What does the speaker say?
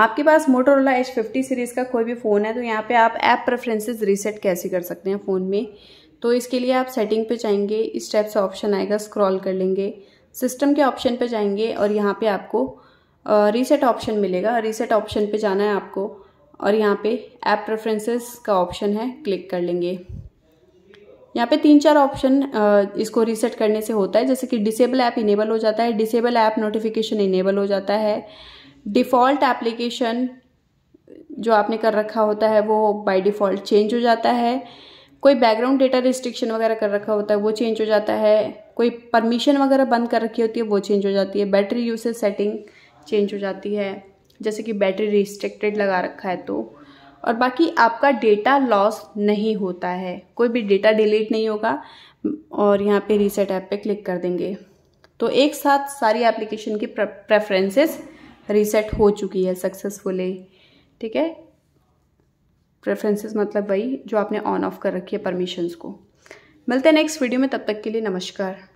आपके पास Motorola H fifty series का कोई भी फ़ोन है तो यहाँ पे आप ऐप प्रेफरेंसेस रीसेट कैसे कर सकते हैं फ़ोन में तो इसके लिए आप सेटिंग पे जाएंगे इस टाइप से ऑप्शन आएगा स्क्रॉल कर लेंगे सिस्टम के ऑप्शन पे जाएंगे और यहाँ पे आपको रीसेट ऑप्शन मिलेगा रीसेट ऑप्शन पे जाना है आपको और यहाँ पर ऐप प्रेफरेंसेज का ऑप्शन है क्लिक कर लेंगे यहाँ पे तीन चार ऑप्शन इसको रीसेट करने से होता है जैसे कि डिसेबल ऐप इनेबल हो जाता है डिसेबल ऐप नोटिफिकेशन इनेबल हो जाता है डिफ़ॉल्ट एप्लीकेशन जो आपने कर रखा होता है वो बाय डिफ़ॉल्ट चेंज हो जाता है कोई बैकग्राउंड डेटा रिस्ट्रिक्शन वगैरह कर रखा होता है वो चेंज हो जाता है कोई परमिशन वगैरह बंद कर रखी होती है वो चेंज हो जाती है बैटरी यूसेज सेटिंग चेंज हो जाती है जैसे कि बैटरी रिस्ट्रिक्टेड लगा रखा है तो और बाकी आपका डेटा लॉस नहीं होता है कोई भी डेटा डिलीट नहीं होगा और यहाँ पे रीसेट ऐप पे क्लिक कर देंगे तो एक साथ सारी एप्लीकेशन की प्रेफरेंसेस रीसेट हो चुकी है सक्सेसफुली ठीक है प्रेफरेंसेस मतलब वही जो आपने ऑन ऑफ कर रखी है परमिशंस को मिलते हैं नेक्स्ट वीडियो में तब तक के लिए नमस्कार